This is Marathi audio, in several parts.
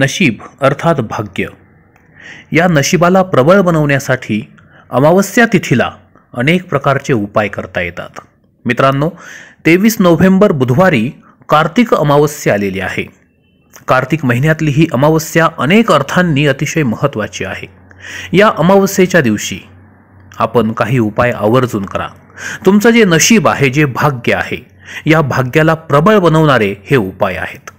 नशीब अर्थात भाग्य या नशिबाला प्रबळ बनवण्यासाठी अमावस्या तिथीला अनेक प्रकारचे उपाय करता येतात मित्रांनो तेवीस नोव्हेंबर बुधवारी कार्तिक अमावस्या आलेली आहे कार्तिक महिन्यातली ही अमावस्या अनेक अर्थांनी अतिशय महत्त्वाची आहे या अमावस्येच्या दिवशी आपण काही उपाय आवर्जून करा तुमचं जे नशीब आहे जे भाग्य आहे या भाग्याला प्रबळ बनवणारे हे उपाय आहेत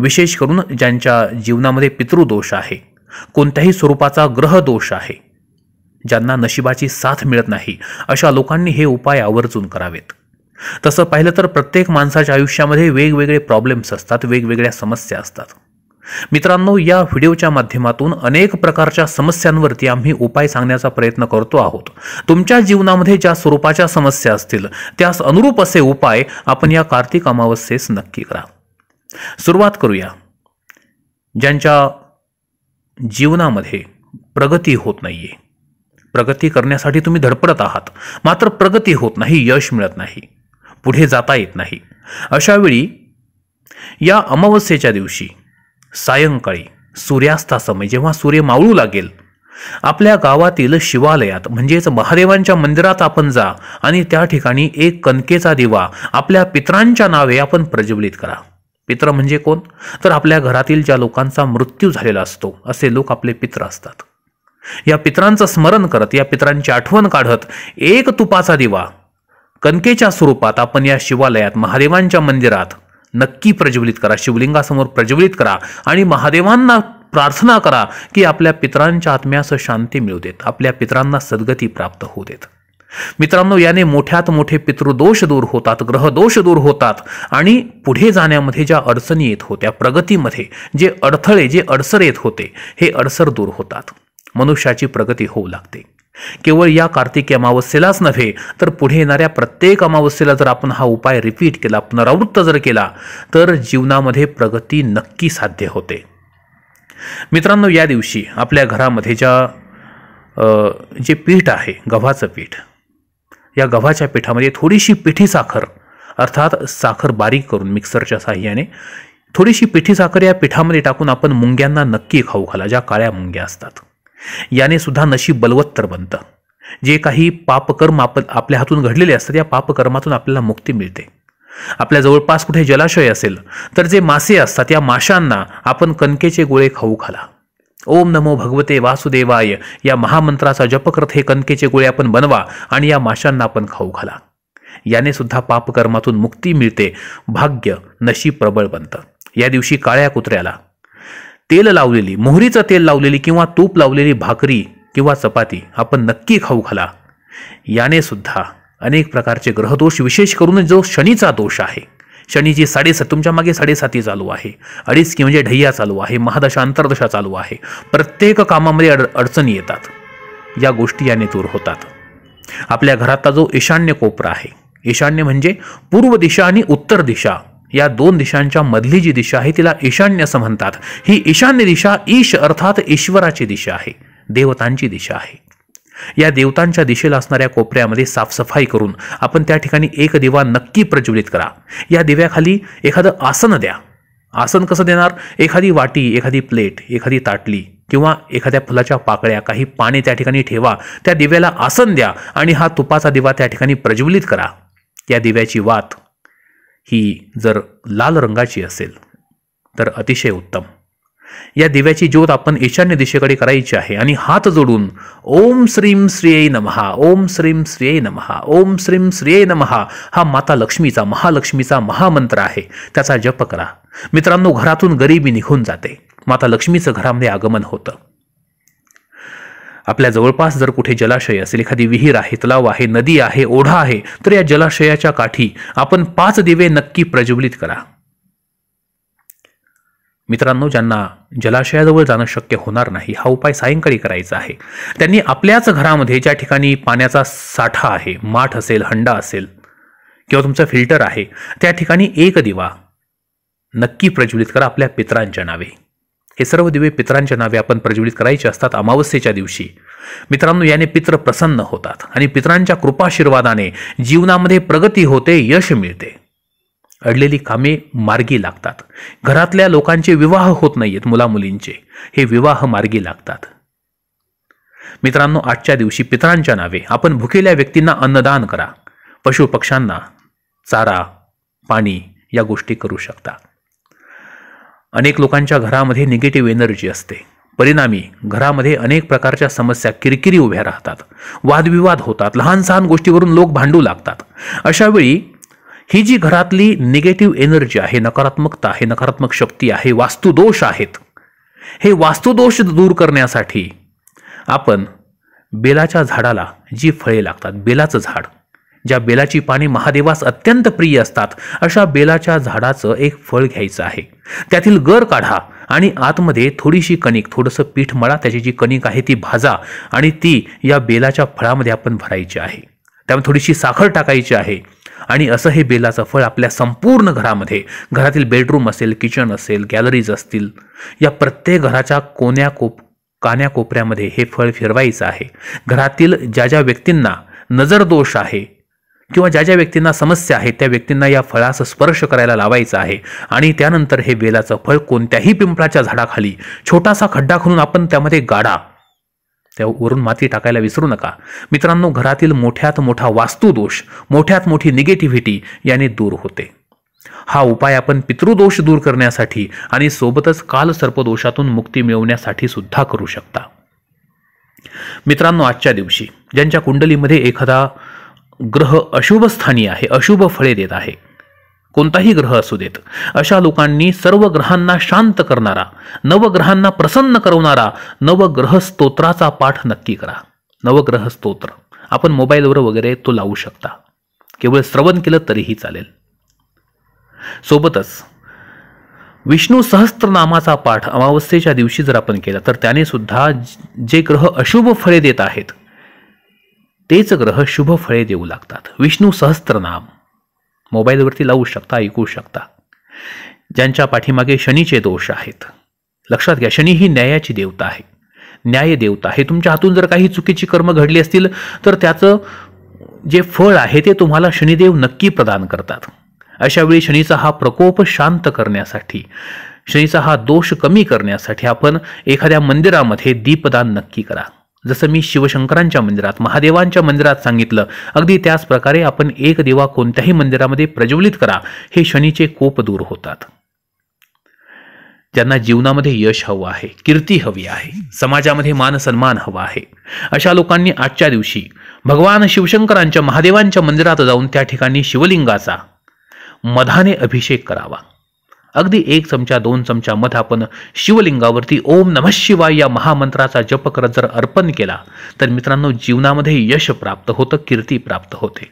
विशेष करून ज्यांच्या जीवनामध्ये पितृदोष आहे कोणत्याही स्वरूपाचा ग्रहदोष आहे ज्यांना नशिबाची साथ मिळत नाही अशा लोकांनी हे उपाय आवर्जून करावेत तसं पाहिलं तर प्रत्येक माणसाच्या आयुष्यामध्ये वेगवेगळे प्रॉब्लेम्स असतात वेगवेगळ्या समस्या असतात मित्रांनो या व्हिडिओच्या माध्यमातून अनेक प्रकारच्या समस्यांवरती आम्ही उपाय सांगण्याचा प्रयत्न करतो आहोत तुमच्या जीवनामध्ये ज्या स्वरूपाच्या समस्या असतील त्यास अनुरूप असे उपाय आपण या कार्तिक अमावस्येस नक्की करा सुरुवात करूया ज्यांच्या जीवनामध्ये प्रगती होत नाही आहे प्रगती करण्यासाठी तुम्ही धडपडत आहात मात्र प्रगती होत नाही यश मिळत नाही पुढे जाता येत नाही अशावेळी या अमावस्येच्या दिवशी सायंकाळी सूर्यास्तासमय जेव्हा सूर्य मावळू लागेल आपल्या गावातील शिवालयात म्हणजेच महादेवांच्या मंदिरात आपण जा आणि त्या ठिकाणी एक कणकेचा दिवा आपल्या पित्रांच्या नावे आपण प्रज्वलित करा पित्र म्हणजे कोण तर आपल्या घरातील ज्या लोकांचा मृत्यू झालेला असतो असे लोक आपले पित्र असतात या पित्रांचं स्मरण करत या पित्रांची आठवण काढत एक तुपाचा दिवा कणकेच्या स्वरूपात आपण या शिवालयात महादेवांच्या मंदिरात नक्की प्रज्वलित करा शिवलिंगासमोर प्रज्वलित करा आणि महादेवांना प्रार्थना करा की आपल्या पित्रांच्या आत्म्यास शांती मिळू देत आपल्या पित्रांना सद्गती प्राप्त होऊ देत मित्रांनो याने मोठ्यात मोठे पितृदोष दूर होतात ग्रहदोष दूर होतात आणि पुढे जाण्यामध्ये ज्या अडचणी येत होत्या प्रगतीमध्ये जे अडथळे जे अडसर येत होते हे अडसर दूर होतात मनुष्याची प्रगती होऊ लागते केवळ या कार्तिकी अमावस्येलाच नव्हे तर पुढे येणाऱ्या प्रत्येक अमावस्येला जर आपण हा उपाय रिपीट केला पुनरावृत्त जर केला तर जीवनामध्ये प्रगती नक्की साध्य होते मित्रांनो या दिवशी आपल्या घरामध्ये ज्या जे पीठ आहे गव्हाचं पीठ या गव्हाच्या पिठामध्ये थोडीशी पिठी साखर अर्थात साखर बारीक करून मिक्सरच्या साह्याने थोडीशी पिठी साखर या पिठामध्ये टाकून आपण मुंग्यांना नक्की खाऊ घाला ज्या काळ्या मुंग्या असतात याने सुद्धा नशीब बलवत्तर बनतं जे काही पापकर्म आपण आपल्या हातून घडलेले असतात या पापकर्मातून आपल्याला मुक्ती मिळते आपल्या जवळपास कुठे जलाशय असेल तर जे मासे असतात या माशांना आपण कणकेचे गोळे खाऊ खाला ओम नमो भगवते वासुदेवाय या महामंत्राचा जप करत हे कणकेचे गोळे आपण बनवा आणि या माशांना आपण खाऊ घाला याने सुद्धा पापकर्मातून मुक्ती मिळते भाग्य नशीब प्रबळ बनतं या दिवशी काळ्या कुत्र्याला तेल लावलेली मोहरीचं तेल लावलेली किंवा तूप लावलेली भाकरी किंवा चपाती आपण नक्की खाऊ घाला याने सुद्धा अनेक प्रकारचे ग्रहदोष विशेष करून जो शनीचा दोष आहे शनीची साडेसात तुमच्या मागे साडेसाती चालू आहे अडीच की म्हणजे ढैया चालू आहे महादशा अंतर्दशा चालू आहे प्रत्येक कामामध्ये अड अडचणी येतात या गोष्टी याने दूर होतात आपल्या घरातला जो ईशान्य कोपरा आहे ईशान्य म्हणजे पूर्व दिशा आणि उत्तर दिशा या दोन दिशांच्या मधली जी दिशा आहे तिला ईशान्य असं म्हणतात ही ईशान्य दिशा ईश अर्थात ईश्वराची दिशा आहे देवतांची दिशा आहे या देवतांच्या दिशेला असणाऱ्या कोपऱ्यामध्ये साफसफाई करून आपण त्या ठिकाणी एक दिवा नक्की प्रज्वलित करा या दिव्याखाली एखादं आसन द्या आसन कसं देणार एखादी वाटी एखादी प्लेट एखादी ताटली किंवा एखाद्या फुलाच्या पाकळ्या काही पाणी त्या ठिकाणी ठेवा त्या दिव्याला आसन द्या आणि हा तुपाचा दिवा त्या ठिकाणी प्रज्वलित करा या दिव्याची वात ही जर लाल रंगाची असेल तर अतिशय उत्तम या दिव्याची ज्योत आपण ईशान्य दिशेकडे करायची आहे आणि हात जोडून ओम श्रीम श्रीय नमहा ओम श्रीम श्रीय नमहा ओम श्रीम श्रीय नमहा हा माता लक्ष्मीचा महालक्ष्मीचा महामंत्र आहे त्याचा जप करा मित्रांनो घरातून गरिबी निघून जाते माता लक्ष्मीचं घरामध्ये आगमन होतं आपल्या जवळपास जर कुठे जलाशय असेल एखादी विहीर आहे तलाव आहे नदी आहे ओढा आहे तर या जलाशयाच्या काठी आपण पाच दिवे नक्की प्रज्वलित करा मित्रांनो ज्यांना जलाशयाजवळ जाणं शक्य होणार नाही हा उपाय सायंकाळी करायचा आहे त्यांनी आपल्याच घरामध्ये ज्या ठिकाणी पाण्याचा साठा आहे माठ असेल हंडा असेल किंवा तुमचा फिल्टर आहे त्या ठिकाणी एक दिवा नक्की प्रज्वलित करा आपल्या पित्रांच्या नावे हे सर्व दिवे पित्रांच्या नावे आपण प्रज्वलित करायचे असतात अमावस्येच्या दिवशी मित्रांनो याने पित्र प्रसन्न होतात आणि पित्रांच्या कृपाशीर्वादाने जीवनामध्ये प्रगती होते यश मिळते अडलेली कामे मार्गी लागतात घरातल्या लोकांचे विवाह होत नाहीयेत मुलामुलींचे हे विवाह मार्गी लागतात मित्रांनो आजच्या दिवशी पितरांच्या नावे आपण भुकेल्या व्यक्तींना अन्नदान करा पशु पक्ष्यांना चारा पाणी या गोष्टी करू शकता अनेक लोकांच्या घरामध्ये निगेटिव्ह एनर्जी असते परिणामी घरामध्ये अनेक प्रकारच्या समस्या किरकिरी उभ्या राहतात वादविवाद होतात लहान सहान गोष्टीवरून लोक भांडू लागतात अशावेळी ही जी घरातली निगेटिव्ह एनर्जी आहे नकारात्मकता आहे नकारात्मक शक्ती आहे वास्तुदोष आहेत हे वास्तुदोष दूर करण्यासाठी आपण बेलाच्या झाडाला जी फळे लागतात बेलाचं झाड ज्या बेलाची पाने महादेवास अत्यंत प्रिय असतात अशा बेलाच्या झाडाचं एक फळ घ्यायचं आहे त्यातील गर काढा आणि आतमध्ये थोडीशी कणिक थोडंसं पीठ मळा त्याची जी कणिक आहे ती भाजा आणि ती या बेलाच्या फळामध्ये आपण भरायची आहे त्यामध्ये थोडीशी साखर टाकायची आहे आणि असं हे बेलाचं फळ आपल्या संपूर्ण घरामध्ये घरातील बेडरूम असेल किचन असेल गॅलरीज असतील या प्रत्येक घराच्या कोण्या कोप कान्या कोपऱ्यामध्ये हे फळ फिरवायचं आहे घरातील ज्या ज्या व्यक्तींना नजरदोष आहे किंवा ज्या ज्या व्यक्तींना समस्या आहे त्या व्यक्तींना या फळास स्पर्श करायला लावायचं आहे आणि त्यानंतर हे बेलाचं फळ कोणत्याही पिंपळाच्या झाडाखाली छोटासा खड्डा खणून आपण त्यामध्ये गाडा त्यावरून माती टाकायला विसरू नका मित्रांनो घरातील मोठ्यात मोठा वास्तुदोष मोठ्यात मोठी निगेटिव्हिटी याने दूर होते हा उपाय आपण पितृदोष दूर करण्यासाठी आणि सोबतच काल सर्पदोषातून मुक्ती मिळवण्यासाठी सुद्धा करू शकता मित्रांनो आजच्या दिवशी ज्यांच्या कुंडलीमध्ये एखादा ग्रह अशुभ स्थानी आहे अशुभ फळे देत आहे कोणताही ग्रह असू देत अशा लोकांनी सर्व ग्रहांना शांत करणारा नवग्रहांना प्रसन्न करवणारा नवग्रह स्तोत्राचा पाठ नक्की करा नवग्रह स्तोत्र आपण मोबाईलवर वगैरे तो लावू शकता केवळ श्रवण केलं तरीही चालेल सोबतच विष्णू सहस्त्रनामाचा पाठ अमावस्येच्या दिवशी जर आपण केला तर त्याने सुद्धा जे ग्रह अशुभ फळे देत आहेत तेच ग्रह शुभ फळे देऊ लागतात विष्णू सहस्त्रनाम मोबाईलवरती लावू शकता ऐकू शकता ज्यांच्या पाठीमागे शनीचे दोष आहेत लक्षात घ्या शनी ही न्यायाची देवता आहे न्याय देवता हे तुमच्या हातून जर काही चुकीची कर्म घडली असतील तर त्याचं जे फळ आहे ते तुम्हाला शनिदेव नक्की प्रदान करतात अशावेळी शनीचा हा प्रकोप शांत करण्यासाठी शनीचा हा दोष कमी करण्यासाठी आपण एखाद्या मंदिरामध्ये दीपदान नक्की करा जसं मी शिवशंकरांच्या मंदिरात महादेवांच्या मंदिरात सांगितलं अगदी त्याच प्रकारे आपण एक दिवा कोणत्याही मंदिरामध्ये प्रज्वलित करा हे शनीचे कोप दूर होतात ज्यांना जीवनामध्ये यश हवं आहे कीर्ती हवी आहे समाजामध्ये मान सन्मान हवा आहे अशा लोकांनी आजच्या दिवशी भगवान शिवशंकरांच्या महादेवांच्या मंदिरात जाऊन त्या ठिकाणी शिवलिंगाचा मधाने अभिषेक करावा अगदी एक चमचा दोन चमचा मध आपण शिवलिंगावरती ओम नम शिवाय या महामंत्राचा जप करत जर अर्पण केला तर मित्रांनो जीवनामध्ये यश प्राप्त होतं कीर्ती प्राप्त होते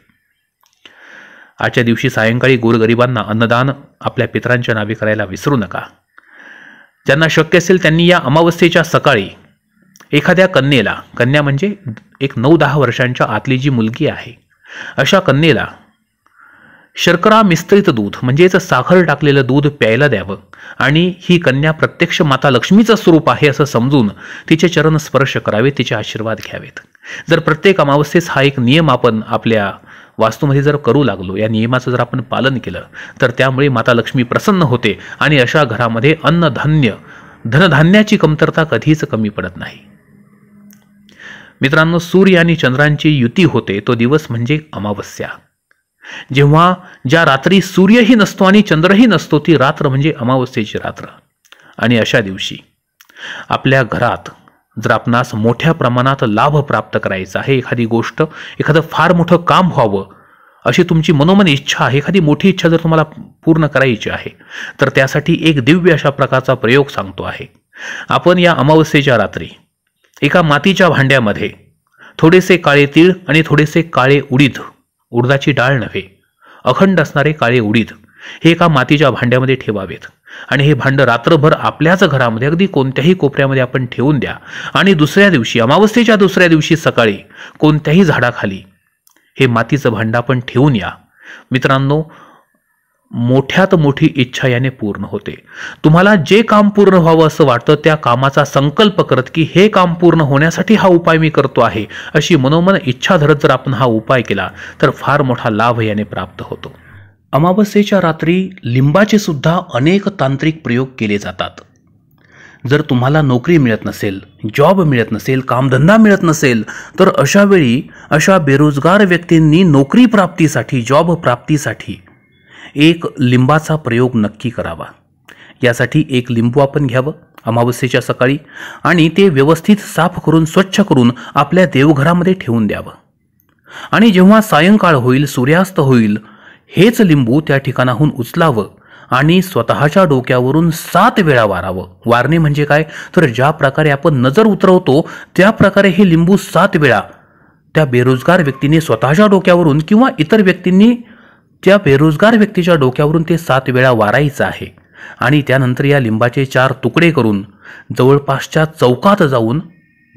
आजच्या दिवशी सायंकाळी गोरगरिबांना अन्नदान आपल्या पित्रांच्या नावे करायला विसरू नका ज्यांना शक्य असेल त्यांनी या अमावस्येच्या सकाळी एखाद्या कन्येला कन्या म्हणजे एक नऊ दहा वर्षांच्या आतली जी मुलगी आहे अशा कन्येला शर्करा मिस्त्रित दूध म्हणजेच साखर टाकलेलं दूध प्यायला द्यावं आणि ही कन्या प्रत्यक्ष माता लक्ष्मीचं स्वरूप आहे असं समजून तिचे चरण स्पर्श करावे तिचे आशीर्वाद घ्यावेत जर प्रत्येक अमावस्येस हा एक नियम आपण आपल्या वास्तूमध्ये जर करू लागलो या नियमाचं जर आपण पालन केलं तर त्यामुळे माता लक्ष्मी प्रसन्न होते आणि अशा घरामध्ये अन्नधान्य धनधान्याची कमतरता कधीच कमी पडत नाही मित्रांनो सूर्य आणि चंद्रांची युती होते तो दिवस म्हणजे अमावस्या जेव्हा ज्या रात्री सूर्यही नसतो आणि चंद्रही नसतो ती रात्र म्हणजे अमावस्येची रात्र आणि अशा दिवशी आपल्या घरात जर आपणास मोठ्या प्रमाणात लाभ प्राप्त करायचा आहे एखादी गोष्ट एखादं फार मोठं काम व्हावं अशी तुमची मनोमन इच्छा आहे एखादी मोठी इच्छा जर तुम्हाला पूर्ण करायची आहे तर त्यासाठी एक दिव्य अशा प्रकारचा प्रयोग सांगतो आहे आपण या अमावस्येच्या रात्री एका मातीच्या भांड्यामध्ये थोडेसे काळे तीळ आणि थोडेसे काळे उडीद उडदाची डाळ नव्हे अखंड असणारे काळे उडीद हे एका मातीच्या भांड्यामध्ये ठेवावेत आणि हे भांडं रात्रभर आपल्याच घरामध्ये अगदी कोणत्याही कोपऱ्यामध्ये आपण ठेवून द्या आणि दुसऱ्या दिवशी अमावस्येच्या दुसऱ्या दिवशी सकाळी कोणत्याही झाडाखाली हे मातीचं भांडं आपण ठेवून या मित्रांनो मोठ्यात मोठी इच्छा याने पूर्ण होते तुम्हाला जे काम पूर्ण व्हावं असं वाटतं त्या कामाचा संकल्प करत की हे काम पूर्ण होण्यासाठी हा उपाय मी करतो आहे अशी मनोमन इच्छा धरत जर आपण हा उपाय केला तर फार मोठा लाभ याने प्राप्त होतो अमावस्येच्या रात्री लिंबाचे सुद्धा अनेक तांत्रिक प्रयोग केले जातात जर तुम्हाला नोकरी मिळत नसेल जॉब मिळत नसेल कामधंदा मिळत नसेल तर अशावेळी अशा बेरोजगार व्यक्तींनी नोकरी प्राप्तीसाठी जॉब प्राप्तीसाठी एक लिंबाचा प्रयोग नक्की करावा यासाठी एक लिंबू आपण घ्यावं अमावस्येच्या सकाळी आणि ते व्यवस्थित साफ करून स्वच्छ करून आपल्या देवघरामध्ये ठेवून द्यावं आणि जेव्हा सायंकाळ होईल सूर्यास्त होईल हेच लिंबू त्या ठिकाणाहून उचलावं आणि स्वतःच्या डोक्यावरून सात वेळा वारावं वारणे म्हणजे काय तर ज्या प्रकारे आपण नजर उतरवतो त्या प्रकारे हे लिंबू सात वेळा त्या बेरोजगार व्यक्तीने स्वतःच्या डोक्यावरून किंवा इतर व्यक्तींनी त्या बेरोजगार व्यक्तीच्या डोक्यावरून ते सात वेळा वारायचं आहे आणि त्यानंतर या लिंबाचे चार तुकडे करून जवळपासच्या चौकात जाऊन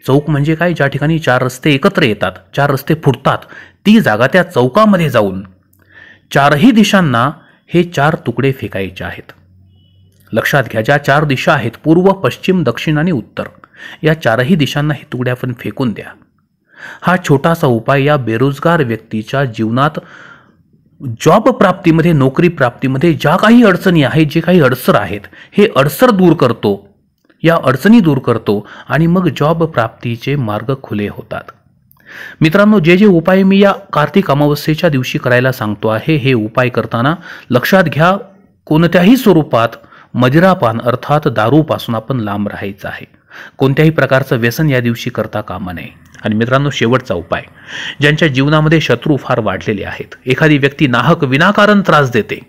चौक म्हणजे काय ज्या ठिकाणी चार रस्ते एकत्र येतात चार रस्ते फुटतात ती जागा त्या चौकामध्ये जाऊन चारही दिशांना हे चार तुकडे फेकायचे आहेत लक्षात घ्या ज्या चार दिशा आहेत पूर्व पश्चिम दक्षिण आणि उत्तर या चारही दिशांना हे तुकडे आपण फेकून द्या हा छोटासा उपाय या बेरोजगार व्यक्तीच्या जीवनात जॉब प्राप्तीमध्ये नोकरी प्राप्तीमध्ये ज्या काही अडचणी आहेत जे काही अडसर आहेत हे अडसर दूर करतो या अडचणी दूर करतो आणि मग जॉब प्राप्तीचे मार्ग खुले होतात मित्रांनो जे जे उपाय मी या कार्तिक अमावस्येच्या दिवशी करायला सांगतो आहे हे उपाय करताना लक्षात घ्या कोणत्याही स्वरूपात मदिरापान अर्थात दारूपासून आपण लांब राहायचं आहे कोणत्याही प्रकारचं व्यसन या दिवशी करता कामा नये आणि मित्रांनो शेवटचा उपाय ज्यांच्या जीवनामध्ये शत्रू फार वाढलेले आहेत एखादी व्यक्ती नाहक विनाकारण त्रास देते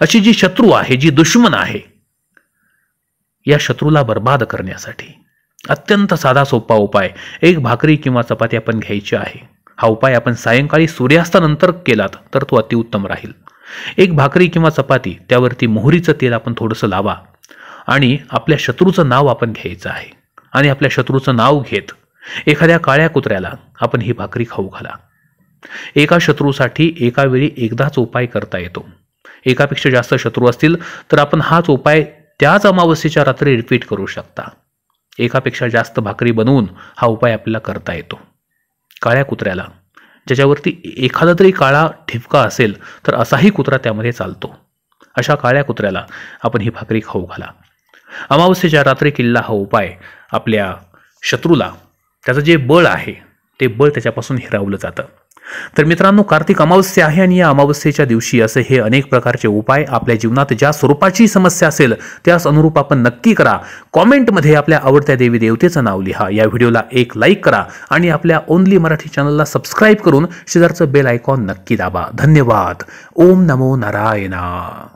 अशी जी शत्रू आहे जी दुश्मन आहे या शत्रूला बर्बाद करण्यासाठी अत्यंत साधा सोपा उपाय एक भाकरी किंवा चपाती आपण घ्यायची आहे हा उपाय आपण सायंकाळी सूर्यास्तानंतर केलात तर तो अतिउत्तम राहील एक भाकरी किंवा चपाती त्यावरती मोहरीचं तेल आपण थोडंसं लावा आणि आपल्या शत्रूचं नाव आपण घ्यायचं आहे आणि आपल्या शत्रूचं नाव घेत एखाद्या काळ्या कुत्र्याला आपण ही भाकरी खाऊ घाला एका शत्रूसाठी एका वेळी एकदाच उपाय करता येतो एकापेक्षा जास्त शत्रू असतील तर आपण हाच उपाय त्याच अमावस्येच्या रात्री रिपीट करू शकता एकापेक्षा जास्त भाकरी बनवून हा उपाय आपल्याला करता येतो काळ्या कुत्र्याला ज्याच्यावरती एखादा तरी काळा ठिपका असेल तर असाही कुत्रा त्यामध्ये चालतो अशा काळ्या कुत्र्याला आपण ही भाकरी खाऊ घाला अमावस्येच्या रात्री किल्ला हा उपाय आपल्या शत्रूला त्याचं जे बळ आहे ते बळ त्याच्यापासून हिरावलं जातं तर मित्रांनो कार्तिक अमावस्या आहे आणि या अमावस्येच्या दिवशी असे हे अनेक प्रकारचे उपाय आपल्या जीवनात ज्या स्वरूपाची समस्या असेल त्यास अनुरूप आपण नक्की करा कॉमेंटमध्ये आपल्या आवडत्या देवी देवतेचं नाव लिहा या व्हिडिओला एक लाईक करा आणि आपल्या ओनली मराठी चॅनलला सबस्क्राईब करून शेजारचं बेल आयकॉन नक्की दाबा धन्यवाद ओम नमो नारायणा